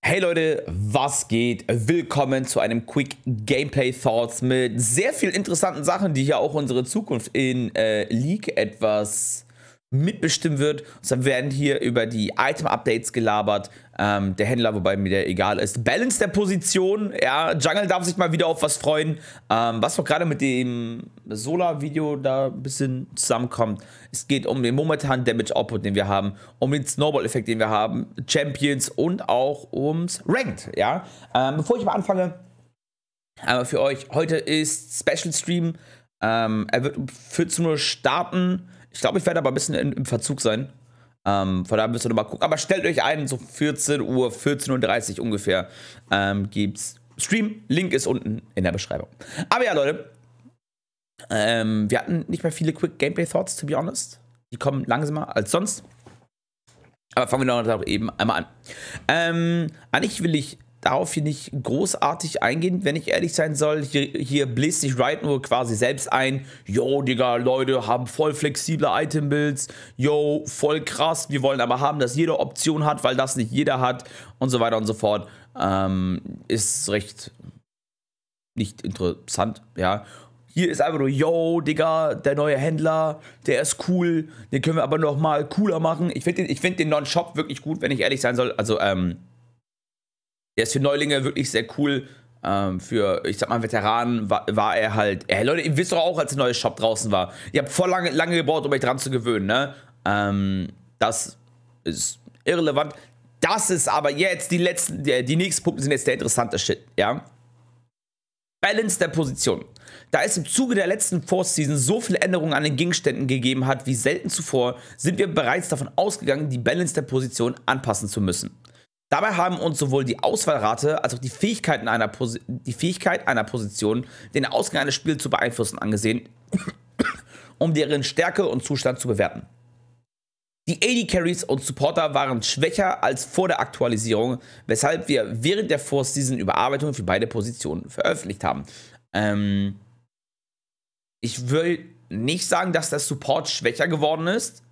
Hey Leute, was geht? Willkommen zu einem Quick Gameplay Thoughts mit sehr vielen interessanten Sachen, die hier auch unsere Zukunft in äh, League etwas mitbestimmen wird. Dann werden hier über die Item-Updates gelabert. Ähm, der Händler, wobei mir der egal ist. Balance der Position. Ja, Jungle darf sich mal wieder auf was freuen. Ähm, was auch gerade mit dem Solar-Video da ein bisschen zusammenkommt. Es geht um den momentanen Damage-Output, den wir haben, um den Snowball-Effekt, den wir haben, Champions und auch ums Ranked. Ja, ähm, bevor ich aber anfange, aber für euch, heute ist Special Stream. Ähm, er wird um 14 Uhr starten. Ich glaube, ich werde aber ein bisschen in, im Verzug sein. Ähm, von daher müsst ihr nochmal gucken. Aber stellt euch ein, so 14 Uhr, 14.30 Uhr ungefähr ähm, gibt's Stream. Link ist unten in der Beschreibung. Aber ja, Leute. Ähm, wir hatten nicht mehr viele Quick Gameplay Thoughts, to be honest. Die kommen langsamer als sonst. Aber fangen wir noch eben einmal an. Ähm, eigentlich will ich darauf hier nicht großartig eingehen, wenn ich ehrlich sein soll. Hier, hier bläst sich Riot nur quasi selbst ein. Yo, Digga, Leute haben voll flexible Item-Builds. Yo, voll krass. Wir wollen aber haben, dass jede Option hat, weil das nicht jeder hat. Und so weiter und so fort. Ähm, ist recht nicht interessant, ja. Hier ist einfach nur, yo, Digga, der neue Händler, der ist cool, den können wir aber nochmal cooler machen. Ich finde den, find den Non-Shop wirklich gut, wenn ich ehrlich sein soll. Also, ähm, der ist für Neulinge wirklich sehr cool. Ähm, für, ich sag mal, Veteranen war, war er halt. Hey, Leute, ihr wisst doch auch, als der neue Shop draußen war. Ihr habt voll lange, lange gebraucht, um euch dran zu gewöhnen, ne? Ähm, das ist irrelevant. Das ist aber jetzt die letzten, die, die nächsten Punkte sind jetzt der interessante Shit, ja? Balance der Position. Da es im Zuge der letzten Force-Season so viele Änderungen an den Gegenständen gegeben hat wie selten zuvor, sind wir bereits davon ausgegangen, die Balance der Position anpassen zu müssen. Dabei haben uns sowohl die Auswahlrate als auch die, Fähigkeiten einer die Fähigkeit einer Position, den Ausgang eines Spiels zu beeinflussen, angesehen, um deren Stärke und Zustand zu bewerten. Die AD-Carries und Supporter waren schwächer als vor der Aktualisierung, weshalb wir während der Force-Season Überarbeitungen für beide Positionen veröffentlicht haben. Ähm ich will nicht sagen, dass der Support schwächer geworden ist,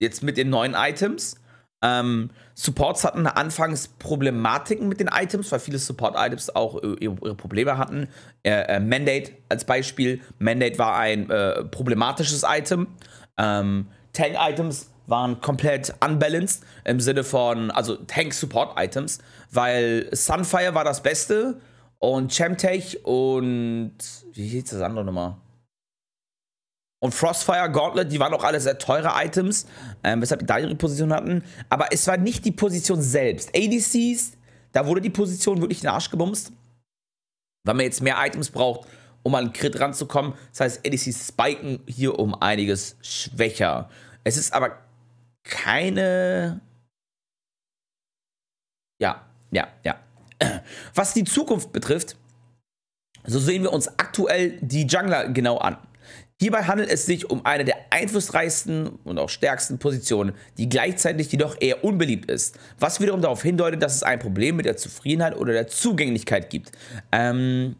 jetzt mit den neuen Items, ähm, Supports hatten anfangs Problematiken mit den Items, weil viele Support-Items auch äh, ihre Probleme hatten. Äh, äh, Mandate als Beispiel. Mandate war ein äh, problematisches Item. Ähm, Tank-Items waren komplett unbalanced im Sinne von, also Tank-Support-Items, weil Sunfire war das Beste und Chemtech und wie hieß das andere nochmal? und Frostfire Gauntlet, die waren auch alle sehr teure Items, ähm, weshalb die da ihre Position hatten. Aber es war nicht die Position selbst. ADCs, da wurde die Position wirklich in den Arsch gebumst. Weil man jetzt mehr Items braucht, um an Crit ranzukommen. Das heißt, ADCs spiken hier um einiges schwächer. Es ist aber keine. Ja, ja, ja. Was die Zukunft betrifft, so sehen wir uns aktuell die Jungler genau an. Hierbei handelt es sich um eine der einflussreichsten und auch stärksten Positionen, die gleichzeitig jedoch eher unbeliebt ist, was wiederum darauf hindeutet, dass es ein Problem mit der Zufriedenheit oder der Zugänglichkeit gibt. Ähm,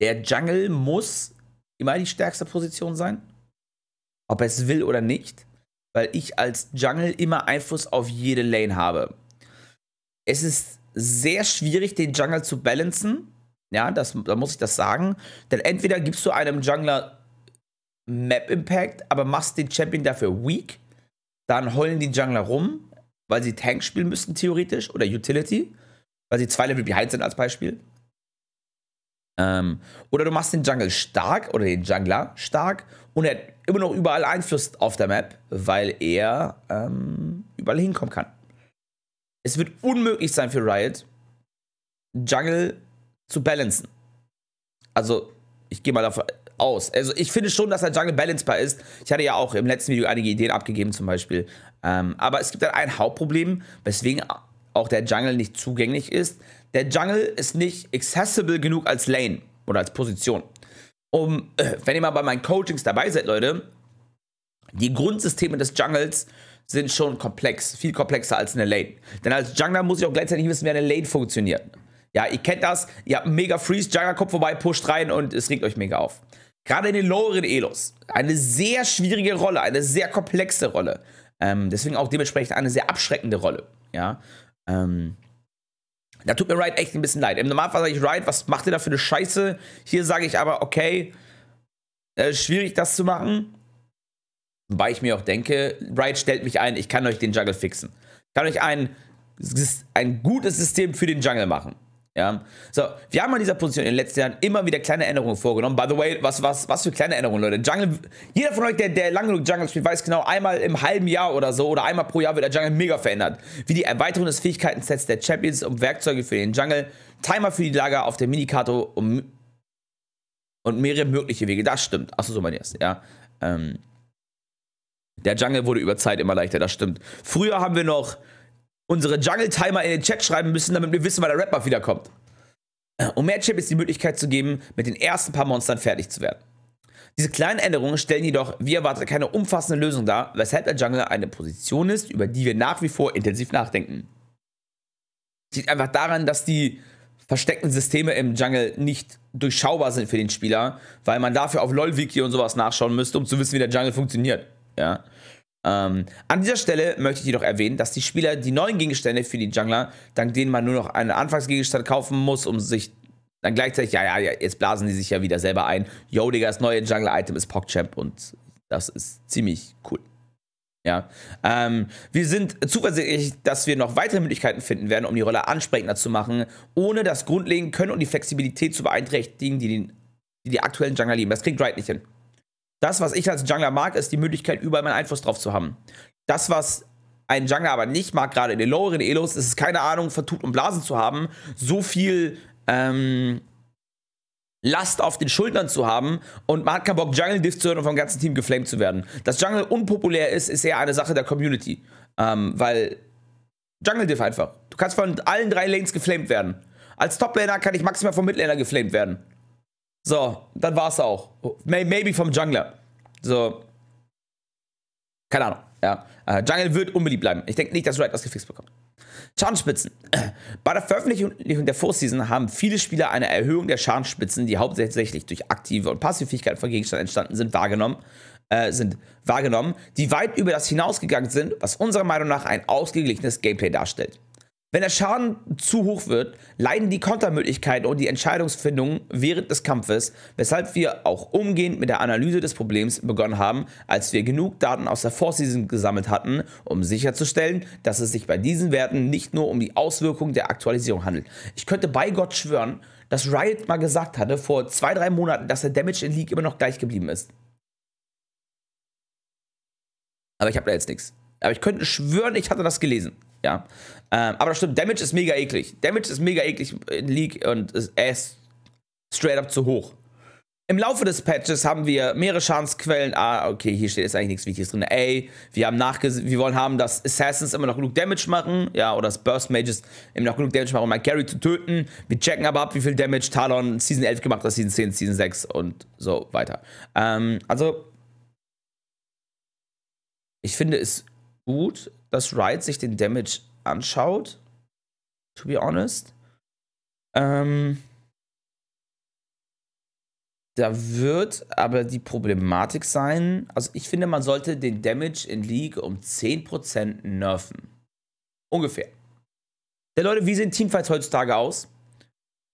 der Jungle muss immer die stärkste Position sein, ob er es will oder nicht, weil ich als Jungle immer Einfluss auf jede Lane habe. Es ist sehr schwierig, den Jungle zu balancen, ja, das, da muss ich das sagen. Denn entweder gibst du einem Jungler Map Impact, aber machst den Champion dafür weak. Dann heulen die Jungler rum, weil sie Tank spielen müssten, theoretisch, oder Utility, weil sie zwei Level behind sind als Beispiel. Ähm, oder du machst den Jungle stark oder den Jungler stark und er hat immer noch überall Einfluss auf der Map, weil er ähm, überall hinkommen kann. Es wird unmöglich sein für Riot, Jungle zu balancen. Also, ich gehe mal davon aus. Also, ich finde schon, dass der halt Jungle balancebar ist. Ich hatte ja auch im letzten Video einige Ideen abgegeben, zum Beispiel. Ähm, aber es gibt dann ein Hauptproblem, weswegen auch der Jungle nicht zugänglich ist. Der Jungle ist nicht accessible genug als Lane oder als Position. Um, äh, wenn ihr mal bei meinen Coachings dabei seid, Leute, die Grundsysteme des Jungles sind schon komplex, viel komplexer als eine Lane. Denn als Jungler muss ich auch gleichzeitig wissen, wie eine Lane funktioniert. Ja, ihr kennt das. Ihr habt einen mega Freeze, Jagger kommt vorbei, pusht rein und es regt euch mega auf. Gerade in den loweren Elos. Eine sehr schwierige Rolle, eine sehr komplexe Rolle. Ähm, deswegen auch dementsprechend eine sehr abschreckende Rolle. Ja. Ähm, da tut mir Riot echt ein bisschen leid. Im Normalfall sage ich Riot, was macht ihr da für eine Scheiße? Hier sage ich aber, okay, äh, schwierig das zu machen. Wobei ich mir auch denke, Riot stellt mich ein, ich kann euch den Jungle fixen. Ich kann euch ein, ein gutes System für den Jungle machen. Ja. So, wir haben an dieser Position in den letzten Jahren immer wieder kleine Änderungen vorgenommen. By the way, was, was, was für kleine Änderungen, Leute. Jungle, jeder von euch, der, der lang genug Jungle spielt, weiß genau, einmal im halben Jahr oder so oder einmal pro Jahr wird der Jungle mega verändert. Wie die Erweiterung des Fähigkeiten-Sets der Champions und Werkzeuge für den Jungle, Timer für die Lager auf der Minikarte und, und mehrere mögliche Wege. Das stimmt. Achso, so mein jetzt, ja. Ähm, der Jungle wurde über Zeit immer leichter, das stimmt. Früher haben wir noch unsere Jungle-Timer in den Chat schreiben müssen, damit wir wissen, wann der Rapper wiederkommt. Um Matchup ist die Möglichkeit zu geben, mit den ersten paar Monstern fertig zu werden. Diese kleinen Änderungen stellen jedoch, wie erwartet, keine umfassende Lösung dar, weshalb der Jungle eine Position ist, über die wir nach wie vor intensiv nachdenken. Liegt einfach daran, dass die versteckten Systeme im Jungle nicht durchschaubar sind für den Spieler, weil man dafür auf LOL-Wiki und sowas nachschauen müsste, um zu wissen, wie der Jungle funktioniert. Ja. Ähm, an dieser Stelle möchte ich jedoch erwähnen, dass die Spieler die neuen Gegenstände für die Jungler, dank denen man nur noch einen Anfangsgegenstand kaufen muss, um sich dann gleichzeitig, ja, ja, ja, jetzt blasen die sich ja wieder selber ein. Yo, Digga, das neue Jungler-Item ist PogChamp und das ist ziemlich cool. Ja. Ähm, wir sind zuversichtlich, dass wir noch weitere Möglichkeiten finden werden, um die Rolle ansprechender zu machen, ohne das Grundlegen können und die Flexibilität zu beeinträchtigen, die den, die, die aktuellen Jungler lieben. Das kriegt Wright nicht hin. Das, was ich als Jungler mag, ist die Möglichkeit, überall meinen Einfluss drauf zu haben. Das, was ein Jungler aber nicht mag, gerade in den loweren Elos, ist es keine Ahnung, vertut und Blasen zu haben, so viel ähm, Last auf den Schultern zu haben und man hat keinen Bock, Jungle-Diff zu hören und vom ganzen Team geflamed zu werden. Dass Jungle unpopulär ist, ist eher eine Sache der Community. Ähm, weil Jungle-Diff einfach. Du kannst von allen drei Lanes geflamed werden. Als Toplaner kann ich maximal vom Midlaner geflamed werden. So, dann war's auch. Maybe vom Jungler. So. Keine Ahnung. Ja. Äh, Jungle wird unbeliebt bleiben. Ich denke nicht, dass Red das gefixt bekommt. Schadenspitzen. Bei der Veröffentlichung der Vorseason haben viele Spieler eine Erhöhung der Schadenspitzen, die hauptsächlich durch aktive und passive Fähigkeiten von Gegenständen entstanden sind, wahrgenommen, äh, sind, wahrgenommen, die weit über das hinausgegangen sind, was unserer Meinung nach ein ausgeglichenes Gameplay darstellt. Wenn der Schaden zu hoch wird, leiden die Kontermöglichkeiten und die Entscheidungsfindung während des Kampfes, weshalb wir auch umgehend mit der Analyse des Problems begonnen haben, als wir genug Daten aus der Vorseason gesammelt hatten, um sicherzustellen, dass es sich bei diesen Werten nicht nur um die Auswirkungen der Aktualisierung handelt. Ich könnte bei Gott schwören, dass Riot mal gesagt hatte vor zwei, drei Monaten, dass der Damage in League immer noch gleich geblieben ist. Aber ich habe da jetzt nichts. Aber ich könnte schwören, ich hatte das gelesen. Ja. Ähm, aber das stimmt, Damage ist mega eklig. Damage ist mega eklig in League und ist straight up zu hoch. Im Laufe des Patches haben wir mehrere Schadensquellen. Ah, okay, hier steht jetzt eigentlich nichts Wichtiges drin. Ey, wir haben nachges wir wollen haben, dass Assassins immer noch genug Damage machen, ja, oder dass Burst Mages immer noch genug Damage machen, um mal Gary zu töten. Wir checken aber ab, wie viel Damage Talon Season 11 gemacht hat, Season 10, Season 6 und so weiter. Ähm, also, ich finde es gut dass Wright sich den Damage anschaut. To be honest. Ähm, da wird aber die Problematik sein, also ich finde, man sollte den Damage in League um 10% nerven. Ungefähr. Denn Leute, wie sehen Teamfights heutzutage aus?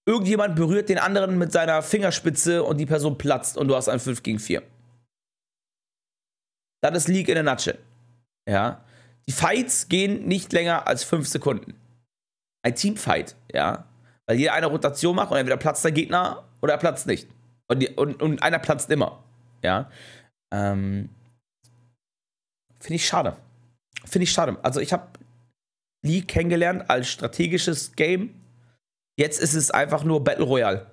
Irgendjemand berührt den anderen mit seiner Fingerspitze und die Person platzt und du hast ein 5 gegen 4. Das ist League in a nutshell. Ja. Die Fights gehen nicht länger als 5 Sekunden. Ein Teamfight, ja. Weil jeder eine Rotation macht und entweder platzt der Gegner oder er platzt nicht. Und, die, und, und einer platzt immer, ja. Ähm, Finde ich schade. Finde ich schade. Also ich habe League kennengelernt als strategisches Game. Jetzt ist es einfach nur Battle Royale.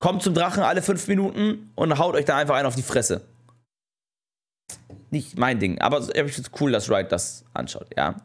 Kommt zum Drachen alle 5 Minuten und haut euch da einfach einen auf die Fresse nicht mein Ding. Aber ich finde es cool, dass Wright das anschaut, ja.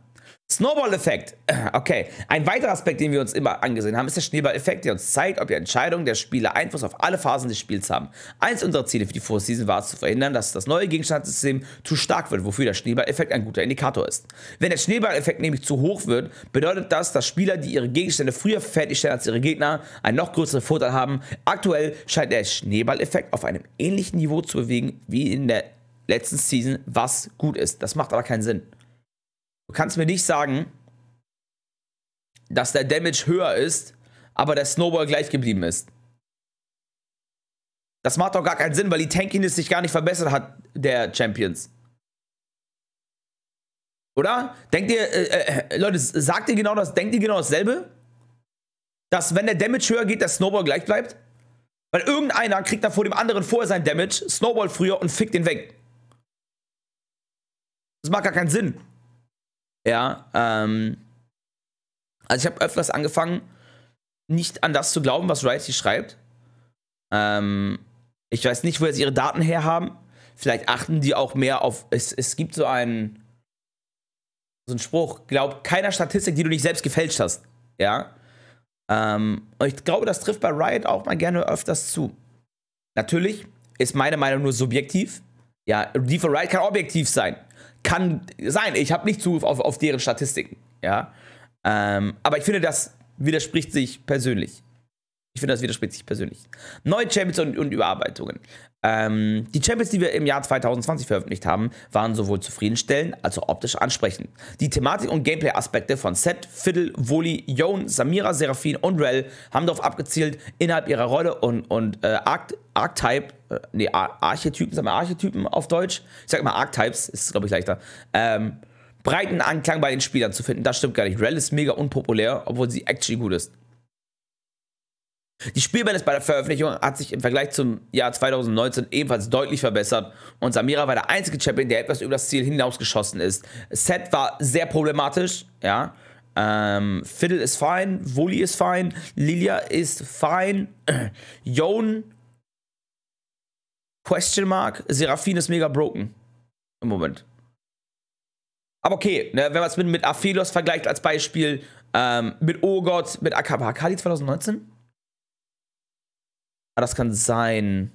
Snowball-Effekt. Okay. Ein weiterer Aspekt, den wir uns immer angesehen haben, ist der Schneeball-Effekt, der uns zeigt, ob die Entscheidungen der Spieler Einfluss auf alle Phasen des Spiels haben. Eins unserer Ziele für die Vorseason war es zu verhindern, dass das neue Gegenstandssystem zu stark wird, wofür der Schneeball-Effekt ein guter Indikator ist. Wenn der Schneeball-Effekt nämlich zu hoch wird, bedeutet das, dass Spieler, die ihre Gegenstände früher fertigstellen als ihre Gegner, einen noch größeren Vorteil haben. Aktuell scheint der Schneeball-Effekt auf einem ähnlichen Niveau zu bewegen wie in der letzten Season, was gut ist. Das macht aber keinen Sinn. Du kannst mir nicht sagen, dass der Damage höher ist, aber der Snowball gleich geblieben ist. Das macht doch gar keinen Sinn, weil die Tankiness sich gar nicht verbessert hat, der Champions. Oder? Denkt ihr, äh, äh, äh Leute, sagt ihr genau das, denkt ihr genau dasselbe? Dass wenn der Damage höher geht, der Snowball gleich bleibt? Weil irgendeiner kriegt da vor dem anderen vorher sein Damage, Snowball früher und fickt den weg. Das macht gar keinen Sinn. Ja, ähm. Also ich habe öfters angefangen, nicht an das zu glauben, was Riot Righty schreibt. Ähm, ich weiß nicht, woher sie ihre Daten herhaben. Vielleicht achten die auch mehr auf. Es, es gibt so einen, so einen Spruch: Glaub keiner Statistik, die du nicht selbst gefälscht hast. Ja. Ähm, und ich glaube, das trifft bei Riot auch mal gerne öfters zu. Natürlich ist meine Meinung nur subjektiv. Ja, die von Riot kann objektiv sein. Kann sein. Ich habe nicht Zugriff auf, auf deren Statistiken. Ja. Ähm, aber ich finde, das widerspricht sich persönlich. Ich finde, das widerspricht sich persönlich. Neue Champions und, und Überarbeitungen. Ähm, die Champions, die wir im Jahr 2020 veröffentlicht haben, waren sowohl zufriedenstellend als auch optisch ansprechend. Die Thematik und Gameplay-Aspekte von Seth, Fiddle, Woli, Yon, Samira, Serafin und Rel haben darauf abgezielt, innerhalb ihrer Rolle und, und äh, Archetype, äh, nee, Archetypen, sagen wir Archetypen auf Deutsch, ich sag mal Archetypes, ist glaube ich leichter, ähm, breiten Anklang bei den Spielern zu finden. Das stimmt gar nicht. Rel ist mega unpopulär, obwohl sie actually gut ist. Die Spielwelt bei der Veröffentlichung hat sich im Vergleich zum Jahr 2019 ebenfalls deutlich verbessert und Samira war der einzige Champion, der etwas über das Ziel hinausgeschossen ist. Set war sehr problematisch, ja. Ähm, Fiddle ist fein, Wooly ist fein, Lilia ist fein, Yon Question mark, Seraphine ist mega broken. Im Moment. Aber okay, ne, wenn man es mit, mit Aphelos vergleicht als Beispiel, ähm, mit Ogott, mit Akabakali 2019, Ah, das kann sein.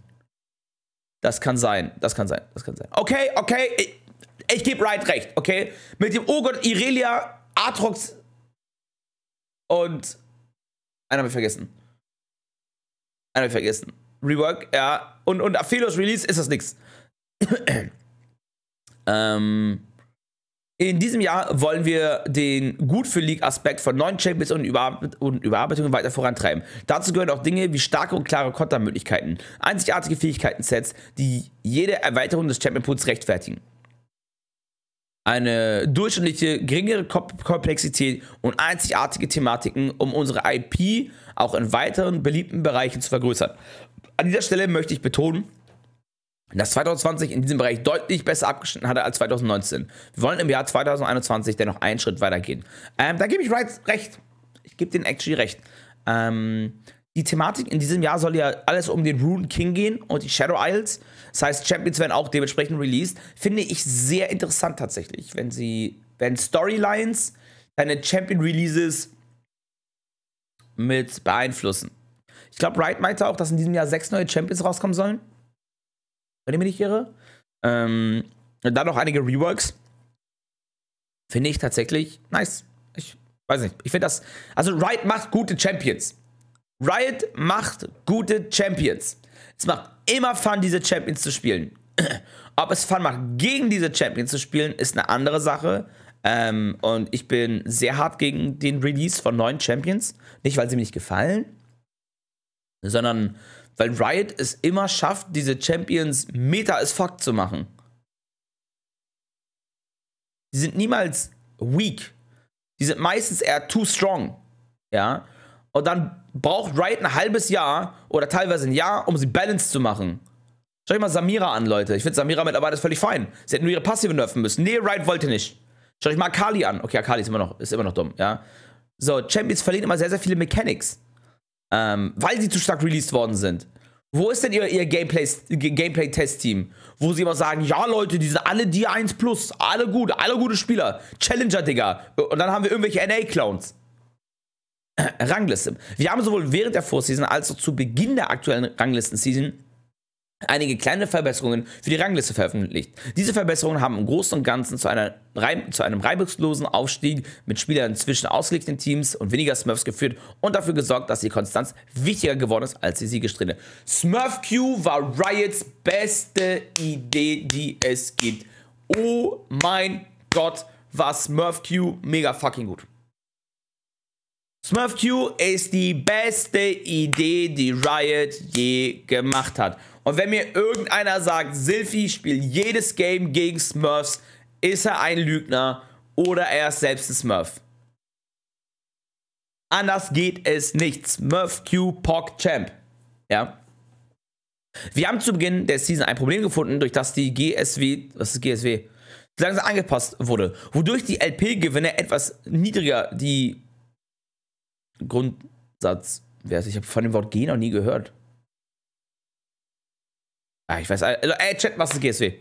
Das kann sein. Das kann sein. Das kann sein. Okay, okay. Ich, ich gebe Wright recht, okay? Mit dem Oh Gott, Irelia, Atrox und. Einer habe ich vergessen. Einer habe ich vergessen. Rework, ja. Und, und Aphelos Release ist das nix. ähm. In diesem Jahr wollen wir den gut für League-Aspekt von neuen Champions und, Überar und Überarbeitungen weiter vorantreiben. Dazu gehören auch Dinge wie starke und klare Kontermöglichkeiten, einzigartige Fähigkeiten-Sets, die jede Erweiterung des Champion Pools rechtfertigen. Eine durchschnittliche geringere Komplexität und einzigartige Thematiken, um unsere IP auch in weiteren beliebten Bereichen zu vergrößern. An dieser Stelle möchte ich betonen, dass 2020 in diesem Bereich deutlich besser abgeschnitten hatte als 2019. Wir wollen im Jahr 2021 dennoch einen Schritt weitergehen. Ähm, da gebe ich Wright recht. Ich gebe den actually recht. Ähm, die Thematik in diesem Jahr soll ja alles um den Rune King gehen und die Shadow Isles. Das heißt, Champions werden auch dementsprechend released. Finde ich sehr interessant tatsächlich, wenn sie, wenn Storylines deine Champion Releases mit beeinflussen. Ich glaube, Wright meinte auch, dass in diesem Jahr sechs neue Champions rauskommen sollen wenn ich mich nicht irre. Ähm, dann noch einige Reworks. Finde ich tatsächlich nice. Ich weiß nicht. Ich finde das. Also, Riot macht gute Champions. Riot macht gute Champions. Es macht immer Fun, diese Champions zu spielen. Ob es Fun macht, gegen diese Champions zu spielen, ist eine andere Sache. Ähm, und ich bin sehr hart gegen den Release von neuen Champions. Nicht, weil sie mir nicht gefallen, sondern weil Riot es immer schafft, diese Champions meta as fuck zu machen. Die sind niemals weak. Die sind meistens eher too strong. Ja. Und dann braucht Riot ein halbes Jahr oder teilweise ein Jahr, um sie balanced zu machen. Schau euch mal Samira an, Leute. Ich finde Samira mittlerweile völlig fein. Sie hätten nur ihre Passive nerven müssen. Nee, Riot wollte nicht. Schau euch mal Akali an. Okay, Akali ist immer noch, ist immer noch dumm, ja. So, Champions verlieren immer sehr, sehr viele Mechanics. Ähm, weil sie zu stark released worden sind. Wo ist denn ihr, ihr Gameplay-Test-Team? Wo sie immer sagen, ja Leute, die sind alle die 1 plus, alle gut, alle gute Spieler. Challenger, Digga. Und dann haben wir irgendwelche NA-Clowns. Rangliste. Wir haben sowohl während der Vorseason als auch zu Beginn der aktuellen Ranglisten-Season einige kleine Verbesserungen für die Rangliste veröffentlicht. Diese Verbesserungen haben im Großen und Ganzen zu, einer, zu einem reibungslosen Aufstieg mit Spielern zwischen ausgelegten Teams und weniger Smurfs geführt und dafür gesorgt, dass die Konstanz wichtiger geworden ist als die Siegestrinne. Smurf Q war Riots beste Idee, die es gibt. Oh mein Gott, war Smurf Q mega fucking gut. Smurf Q ist die beste Idee, die Riot je gemacht hat. Und wenn mir irgendeiner sagt, Silphi spielt jedes Game gegen Smurfs, ist er ein Lügner oder er ist selbst ein Smurf. Anders geht es nicht. Smurf Q Pog Champ. Ja. Wir haben zu Beginn der Season ein Problem gefunden, durch das die GSW, was ist GSW, langsam angepasst wurde, wodurch die LP-Gewinne etwas niedriger, die Grundsatz wärst. Ich habe von dem Wort G noch nie gehört. Ah, ich weiß. Also, ey, Chat, was ist GSW?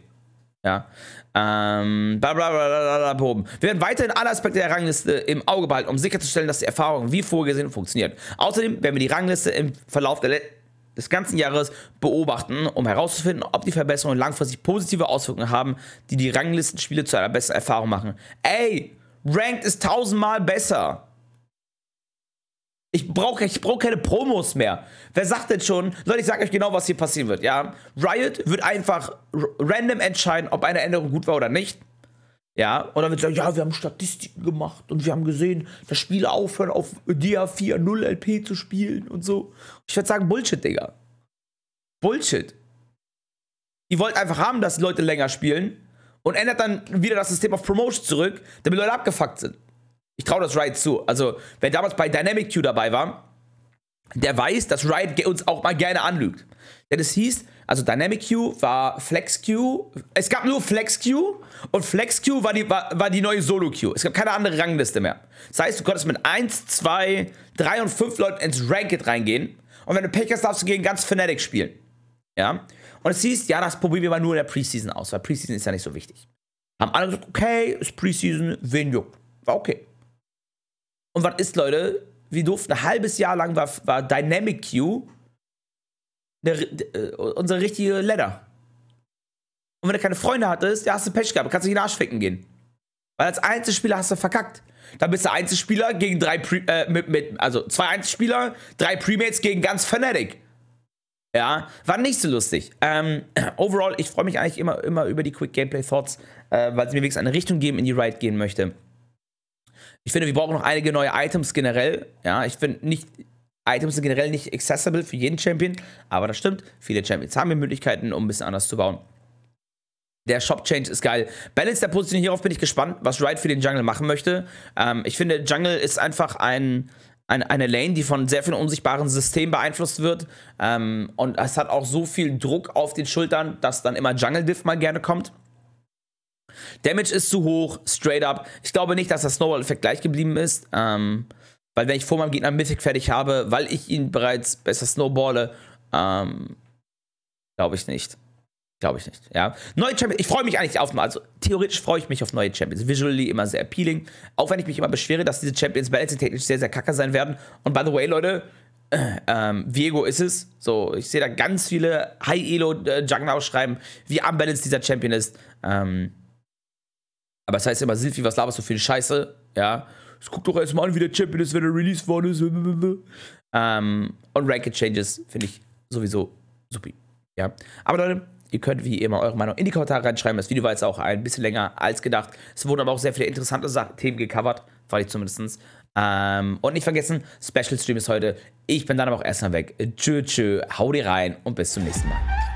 Ja. Ähm, bla bla bla bla bla blablabla, Wir werden weiterhin alle Aspekte der Rangliste äh, im Auge behalten, um sicherzustellen, dass die Erfahrung wie vorgesehen funktioniert. Außerdem werden wir die Rangliste im Verlauf des ganzen Jahres beobachten, um herauszufinden, ob die Verbesserungen langfristig positive Auswirkungen haben, die die Ranglistenspiele zu einer besseren Erfahrung machen. Ey, Ranked ist tausendmal besser. Ich brauche ich brauch keine Promos mehr. Wer sagt denn schon? Leute, ich sage euch genau, was hier passieren wird, ja? Riot wird einfach random entscheiden, ob eine Änderung gut war oder nicht. Ja, und dann wird sagen, ja, wir haben Statistiken gemacht und wir haben gesehen, dass Spiele aufhören, auf DA 4 0 LP zu spielen und so. Ich würde sagen, Bullshit, Digga. Bullshit. Ihr wollt einfach haben, dass Leute länger spielen und ändert dann wieder das System auf Promotion zurück, damit Leute abgefuckt sind. Ich traue das Ride zu. Also, wer damals bei Dynamic Q dabei war, der weiß, dass Riot uns auch mal gerne anlügt. Denn es hieß, also Dynamic Q war Flex Q. Es gab nur Flex Q und Flex Q war die, war, war die neue Solo Q. Es gab keine andere Rangliste mehr. Das heißt, du konntest mit 1, 2, 3 und 5 Leuten ins Ranked reingehen. Und wenn du Pech hast, darfst du gegen ganz Fnatic spielen. Ja? Und es hieß, ja, das probieren wir mal nur in der Preseason aus, weil Preseason ist ja nicht so wichtig. Haben alle gesagt, okay, ist Preseason, wen juckt. War okay. Und was ist, Leute? Wir durften ein halbes Jahr lang war, war Dynamic Queue der, der, äh, unsere richtige Ladder. Und wenn du keine Freunde hattest, ja, hast du Pech gehabt, kannst du nicht in den Arsch ficken gehen. Weil als Einzelspieler hast du verkackt. Dann bist du Einzelspieler gegen drei Pre äh, mit, mit, also zwei Einzelspieler, drei Premates gegen ganz Fnatic. Ja, war nicht so lustig. Ähm, overall, ich freue mich eigentlich immer, immer über die Quick Gameplay Thoughts, äh, weil sie mir wenigstens eine Richtung geben, in die Ride gehen möchte. Ich finde, wir brauchen noch einige neue Items generell. Ja, ich finde nicht, Items sind generell nicht accessible für jeden Champion, aber das stimmt. Viele Champions haben hier Möglichkeiten, um ein bisschen anders zu bauen. Der Shop-Change ist geil. Balance der Position, hierauf bin ich gespannt, was Wright für den Jungle machen möchte. Ähm, ich finde, Jungle ist einfach ein, ein, eine Lane, die von sehr vielen unsichtbaren Systemen beeinflusst wird. Ähm, und es hat auch so viel Druck auf den Schultern, dass dann immer Jungle-Diff mal gerne kommt. Damage ist zu hoch, straight up. Ich glaube nicht, dass der Snowball-Effekt gleich geblieben ist. Ähm, weil wenn ich vor meinem Gegner Mythic fertig habe, weil ich ihn bereits besser snowballe, ähm, glaube ich nicht. Glaube ich nicht, ja. Neue Champions, ich freue mich eigentlich auf, also theoretisch freue ich mich auf neue Champions. Visually immer sehr appealing. Auch wenn ich mich immer beschwere, dass diese Champions balancing-technisch sehr, sehr kacke sein werden. Und by the way, Leute, äh, ähm, Viego ist es. So, ich sehe da ganz viele high elo äh, juggernauts schreiben, wie unbalanced dieser Champion ist. Ähm, aber es das heißt immer, Silvi, was laberst du für eine Scheiße? Ja. Es guckt doch erstmal an, wie der Champion ist, wenn er released worden ist. Ähm, und Ranked Changes finde ich sowieso supi. Ja. Aber Leute, Ihr könnt wie immer eure Meinung in die Kommentare reinschreiben. Das Video war jetzt auch ein bisschen länger als gedacht. Es wurden aber auch sehr viele interessante Themen gecovert, fand ich zumindest. Ähm, und nicht vergessen, Special Stream ist heute. Ich bin dann aber auch erstmal weg. Tschö, tschö, hau dir rein und bis zum nächsten Mal.